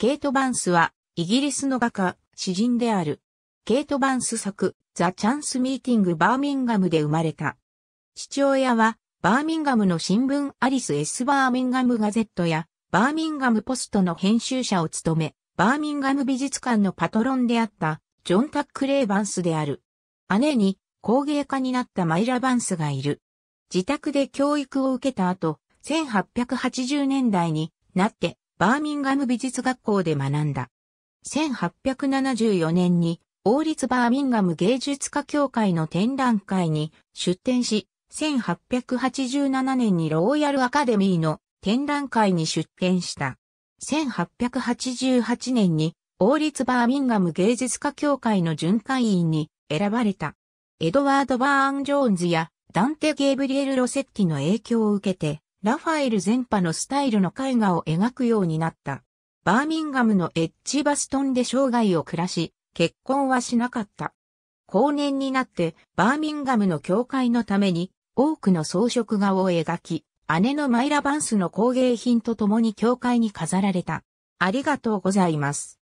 ケイト・バンスは、イギリスの画家、詩人である。ケイト・バンス作、ザ・チャンス・ミーティング・バーミンガムで生まれた。父親は、バーミンガムの新聞アリス・ S・ バーミンガム・ガゼットや、バーミンガム・ポストの編集者を務め、バーミンガム美術館のパトロンであった、ジョン・タック・レイ・バンスである。姉に、工芸家になったマイラ・バンスがいる。自宅で教育を受けた後、1880年代になってバーミンガム美術学校で学んだ。1874年に王立バーミンガム芸術家協会の展覧会に出展し、1887年にローヤルアカデミーの展覧会に出展した。1888年に王立バーミンガム芸術家協会の巡回員に選ばれた。エドワード・バーン・ジョーンズやダンテ・ゲーブリエル・ロセッティの影響を受けて、ラファエル全派のスタイルの絵画を描くようになった。バーミンガムのエッジバストンで生涯を暮らし、結婚はしなかった。後年になってバーミンガムの教会のために多くの装飾画を描き、姉のマイラ・バンスの工芸品と共に教会に飾られた。ありがとうございます。